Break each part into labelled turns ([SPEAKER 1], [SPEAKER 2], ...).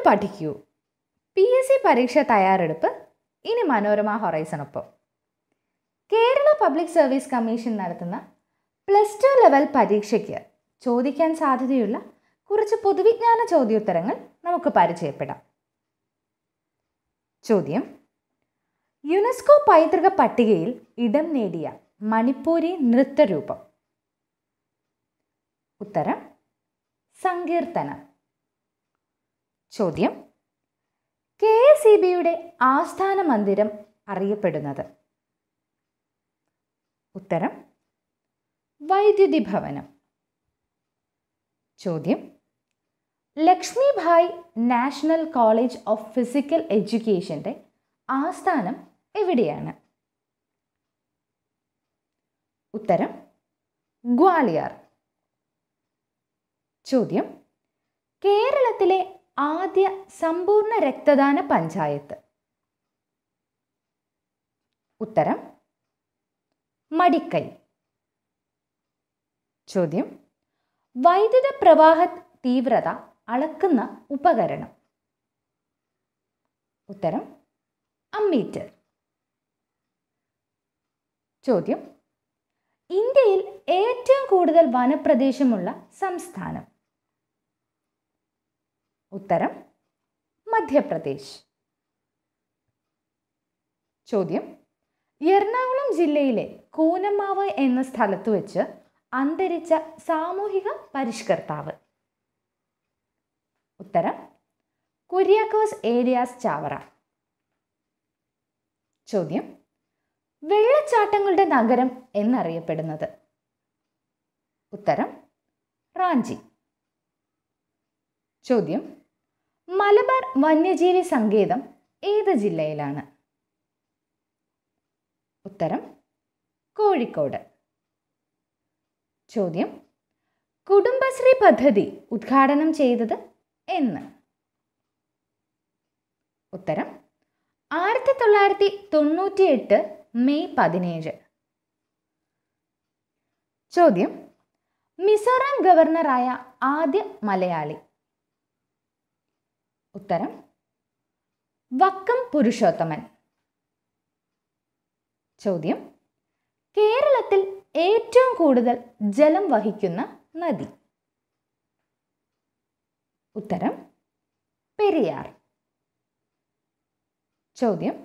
[SPEAKER 1] ഒന്ന് പഠിക്കൂ P S C പരീക്ഷ തയ്യാറെടുപ്പ് ഇനി മനോരമ ഹൊറൈസണൊപ്പം കേരള പബ്ലിക് സർവീസ് കമ്മീഷൻ നടത്തുന്ന പ്ലസ് ടു ലെവൽ പരീക്ഷയ്ക്ക് ചോദിക്കാൻ സാധ്യതയുള്ള കുറച്ച് പൊതുവിജ്ഞാന ചോദ്യോത്തരങ്ങൾ നമുക്ക് പരിചയപ്പെടാം ചോദ്യം യുനെസ്കോ പൈതൃക പട്ടികയിൽ ഇടം നേടിയ മണിപ്പൂരി നൃത്തരൂപം ഉത്തരം സങ്കീർത്തനം ചോദ്യം കെ എസ് ഇ ബിയുടെ ആസ്ഥാന മന്ദിരം അറിയപ്പെടുന്നത് ഉത്തരം വൈദ്യുതി ഭവനം ചോദ്യം Lakshmibai national college of physical എഡ്യൂക്കേഷൻ്റെ ആസ്ഥാനം എവിടെയാണ് ഉത്തരം ഗ്വാളിയാർ ചോദ്യം കേരളത്തിലെ ആദ്യ സമ്പൂർണ്ണ രക്തദാന പഞ്ചായത്ത് ഉത്തരം മടിക്കൈ ചോദ്യം വൈദ്യുത പ്രവാഹ തീവ്രത അളക്കുന്ന ഉപകരണം ഉത്തരം അമ്മീറ്റർ ചോദ്യം ഇന്ത്യയിൽ ഏറ്റവും കൂടുതൽ വനപ്രദേശമുള്ള സംസ്ഥാനം ഉത്തരം മധ്യപ്രദേശ് ചോദ്യം എറണാകുളം ജില്ലയിലെ കൂനമാവ് എന്ന സ്ഥലത്ത് വെച്ച് അന്തരിച്ച സാമൂഹിക പരിഷ്കർത്താവ് ഉത്തരം കുര്യാക്കോസ് ഏരിയാസ് ചാവറ ചോദ്യം വെള്ളച്ചാട്ടങ്ങളുടെ നഗരം എന്നറിയപ്പെടുന്നത് ഉത്തരം റാഞ്ചി ചോദ്യം മലബാർ വന്യജീവി സങ്കേതം ഏത് ജില്ലയിലാണ് ഉത്തരം കോഴിക്കോട് ചോദ്യം കുടുംബശ്രീ പദ്ധതി ഉദ്ഘാടനം ചെയ്തത് എന്ന് ഉത്തരം ആയിരത്തി തൊള്ളായിരത്തി തൊണ്ണൂറ്റി എട്ട് മെയ് പതിനേഴ് ചോദ്യം മിസോറാം ഗവർണറായ ആദ്യ മലയാളി ഉത്തരം വക്കം പുരുഷോത്തമൻ ചോദ്യം കേരളത്തിൽ ഏറ്റവും കൂടുതൽ ജലം വഹിക്കുന്ന നദി ഉത്തരം പെരിയാർ ചോദ്യം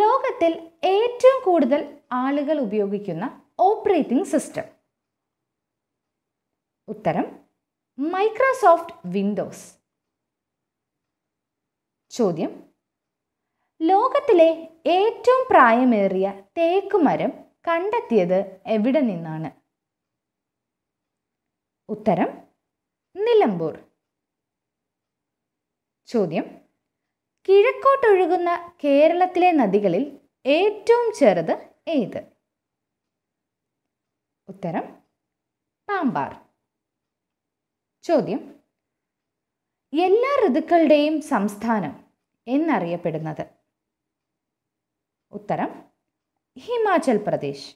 [SPEAKER 1] ലോകത്തിൽ ഏറ്റവും കൂടുതൽ ആളുകൾ ഉപയോഗിക്കുന്ന ഓപ്പറേറ്റിംഗ് സിസ്റ്റം ഉത്തരം മൈക്രോസോഫ്റ്റ് വിൻഡോസ് ചോദ്യം ലോകത്തിലെ ഏറ്റവും പ്രായമേറിയ തേക്കുമരം കണ്ടെത്തിയത് എവിടെ നിന്നാണ് ഉത്തരം നിലമ്പൂർ ചോദ്യം കിഴക്കോട്ടൊഴുകുന്ന കേരളത്തിലെ നദികളിൽ ഏറ്റവും ചെറുത് ഏത് ഉത്തരം പാമ്പാർ ചോദ്യം എല്ലാ ഋതുക്കളുടെയും സംസ്ഥാനം എന്നറിയപ്പെടുന്നത് ഉത്തരം ഹിമാചൽ പ്രദേശ്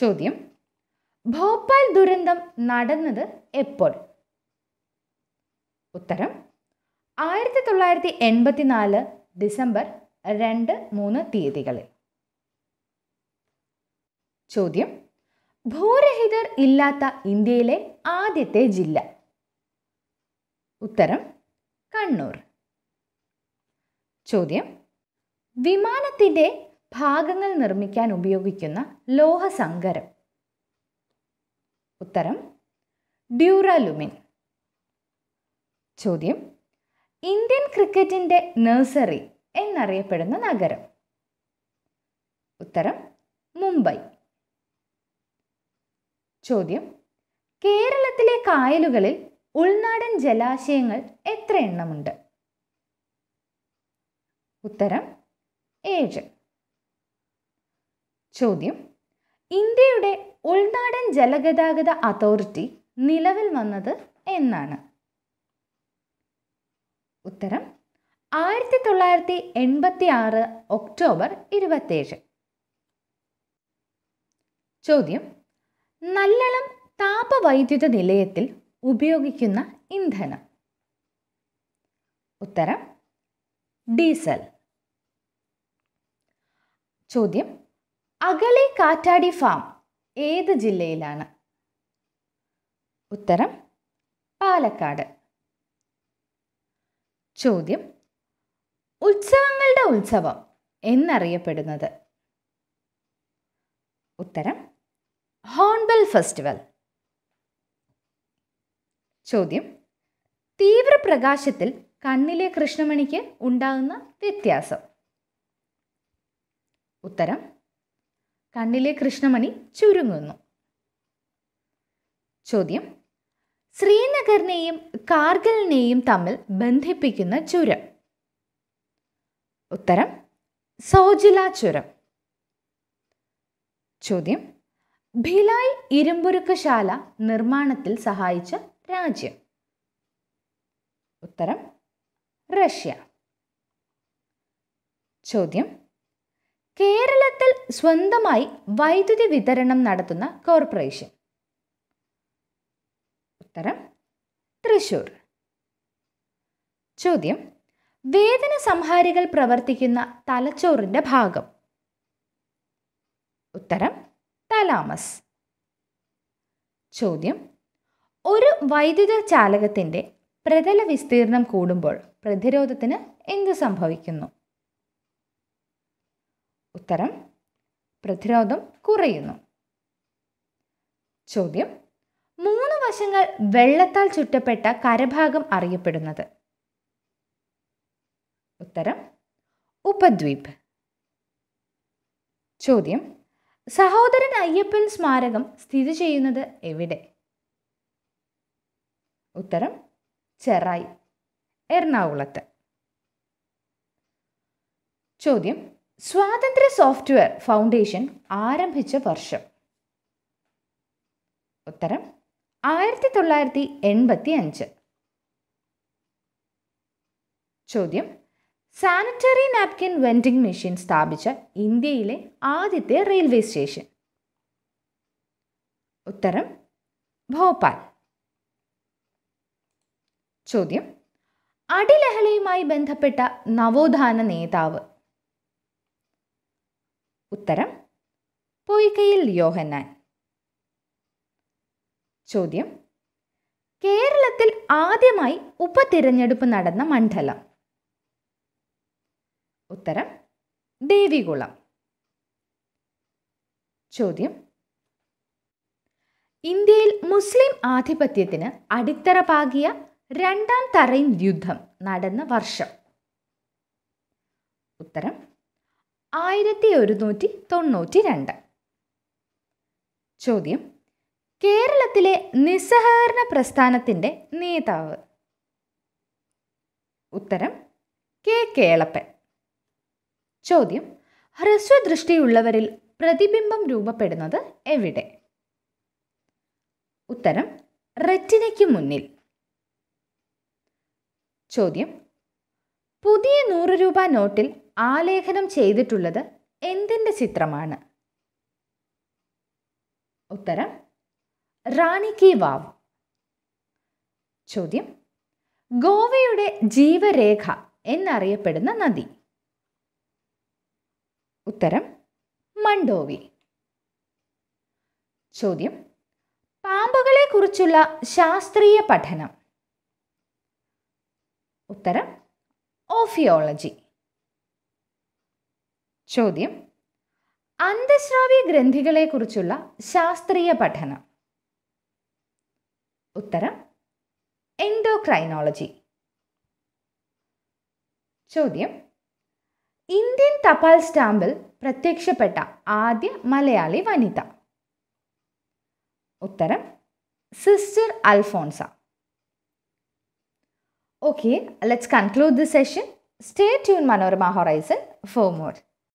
[SPEAKER 1] ചോദ്യം ഭോപ്പാൽ ദുരന്തം നടന്നത് എപ്പോൾ ഉത്തരം ആയിരത്തി തൊള്ളായിരത്തി എൺപത്തിനാല് ഡിസംബർ രണ്ട് മൂന്ന് തീയതികളിൽ ചോദ്യം ഭൂരഹിതർ ഇല്ലാത്ത ഇന്ത്യയിലെ ആദ്യത്തെ ജില്ല ഉത്തരം കണ്ണൂർ ചോദ്യം വിമാനത്തിൻ്റെ ഭാഗങ്ങൾ നിർമ്മിക്കാൻ ഉപയോഗിക്കുന്ന ലോഹസങ്കരം ഉത്തരം ഡ്യൂറാലുമിൻ ചോദ്യം ഇന്ത്യൻ ക്രിക്കറ്റിൻ്റെ നഴ്സറി എന്നറിയപ്പെടുന്ന നഗരം ഉത്തരം മുംബൈ ചോദ്യം കേരളത്തിലെ കായലുകളിൽ ഉൾനാടൻ ജലാശയങ്ങൾ എത്ര എണ്ണമുണ്ട് ഉത്തരം ഏഴ് ചോദ്യം ഇന്ത്യയുടെ ഉൾനാടൻ ജലഗതാഗത അതോറിറ്റി നിലവിൽ വന്നത് എന്നാണ് ഉത്തരം ആയിരത്തി തൊള്ളായിരത്തി എൺപത്തി ആറ് ഒക്ടോബർ ഇരുപത്തേഴ് ചോദ്യം നല്ലളം താപവൈദ്യുത നിലയത്തിൽ ഉപയോഗിക്കുന്ന ഇന്ധനം ഉത്തരം ഡീസൽ ചോദ്യം അകലെ കാറ്റാടി ഫാം ഏത് ജില്ലയിലാണ് ഉത്തരം പാലക്കാട് ചോദ്യം ഉത്സവങ്ങളുടെ ഉത്സവം എന്നറിയപ്പെടുന്നത് ഉത്തരം ഹോൺബെൽ ഫെസ്റ്റിവൽ ചോദ്യം തീവ്രപ്രകാശത്തിൽ കണ്ണിലെ കൃഷ്ണമണിക്ക് ഉണ്ടാകുന്ന വ്യത്യാസം ഉത്തരം കണ്ണിലെ കൃഷ്ണമണി ചുരുങ്ങുന്നു ചോദ്യം ശ്രീനഗറിനെയും കാർഗിലിനെയും തമ്മിൽ ബന്ധിപ്പിക്കുന്ന ചുരം ഉത്തരം സോജില ചുരം ചോദ്യം ഭിലായ് ഇരുമ്പുരുക്കശാല നിർമ്മാണത്തിൽ സഹായിച്ച രാജ്യം ഉത്തരം റഷ്യ ചോദ്യം കേരളത്തിൽ സ്വന്തമായി വൈദ്യുതി വിതരണം നടത്തുന്ന കോർപ്പറേഷൻ ഉത്തരം തൃശൂർ ചോദ്യം വേദന സംഹാരികൾ പ്രവർത്തിക്കുന്ന തലച്ചോറിൻ്റെ ഭാഗം ഉത്തരം തലാമസ് ചോദ്യം ഒരു വൈദ്യുത ചാലകത്തിൻ്റെ പ്രതല വിസ്തീർണം കൂടുമ്പോൾ പ്രതിരോധത്തിന് എന്ത് സംഭവിക്കുന്നു ഉത്തരം പ്രതിരോധം കുറയുന്നു ചോദ്യം മൂന്ന് വശങ്ങൾ വെള്ളത്താൽ ചുറ്റപ്പെട്ട കരഭാഗം അറിയപ്പെടുന്നത് ഉത്തരം ഉപദ്വീപ് ചോദ്യം സഹോദരൻ അയ്യപ്പൻ സ്മാരകം സ്ഥിതി ചെയ്യുന്നത് എവിടെ ഉത്തരം ചെറായി എറണാകുളത്ത് ചോദ്യം സ്വാതന്ത്ര്യ സോഫ്റ്റ്വെയർ ഫൗണ്ടേഷൻ ആരംഭിച്ച വർഷം ഉത്തരം ആയിരത്തി തൊള്ളായിരത്തി എൺപത്തി അഞ്ച് ചോദ്യം സാനിറ്ററി നാപ്കിൻ വെൻഡിംഗ് മെഷീൻ സ്ഥാപിച്ച ഇന്ത്യയിലെ ആദ്യത്തെ റെയിൽവേ സ്റ്റേഷൻ ഉത്തരം ഭോപ്പാൽ ചോദ്യം അടിലഹളയുമായി ബന്ധപ്പെട്ട നവോത്ഥാന നേതാവ് ഉത്തരം പൊയ്കയിൽ യോഹന്നാൻ ചോദ്യം കേരളത്തിൽ ആദ്യമായി ഉപതിരഞ്ഞെടുപ്പ് നടന്ന മണ്ഡലം ഉത്തരം ദേവികുളം ചോദ്യം ഇന്ത്യയിൽ മുസ്ലിം ആധിപത്യത്തിന് അടിത്തറ പാകിയ രണ്ടാം തറൈൻ യുദ്ധം നടന്ന വർഷം ഉത്തരം ആയിരത്തി ഒരുന്നൂറ്റി തൊണ്ണൂറ്റി രണ്ട് ചോദ്യം കേരളത്തിലെ നിസ്സഹകരണ പ്രസ്ഥാനത്തിൻ്റെ നേതാവ് ഉത്തരം കെ കേളപ്പൻ ചോദ്യം ഹ്രസ്വദൃഷ്ടിയുള്ളവരിൽ പ്രതിബിംബം രൂപപ്പെടുന്നത് എവിടെ ഉത്തരം റെറ്റിനയ്ക്ക് മുന്നിൽ ചോദ്യം പുതിയ നൂറ് രൂപ നോട്ടിൽ ആലേഖനം ചെയ്തിട്ടുള്ളത് എന്തിൻ്റെ ചിത്രമാണ് ഉത്തരം റാണി കി വാവ് ചോദ്യം ഗോവയുടെ ജീവരേഖ എന്നറിയപ്പെടുന്ന നദി ഉത്തരം മണ്ടോവി ചോദ്യം പാമ്പുകളെക്കുറിച്ചുള്ള ശാസ്ത്രീയ പഠനം ഉത്തരം ഓഫിയോളജി ചോദ്യം അന്തസ്രാവി ഗ്രന്ഥികളെക്കുറിച്ചുള്ള ശാസ്ത്രീയ പഠനം ഉത്തരം എൻഡോക്രൈനോളജി ചോദ്യം ഇന്ത്യൻ തപാൽ സ്റ്റാമ്പിൽ പ്രത്യക്ഷപ്പെട്ട ആദ്യ മലയാളി വനിത ഉത്തരം sister Alphonsa okay let's conclude the session stay tune Manorama Horizon for more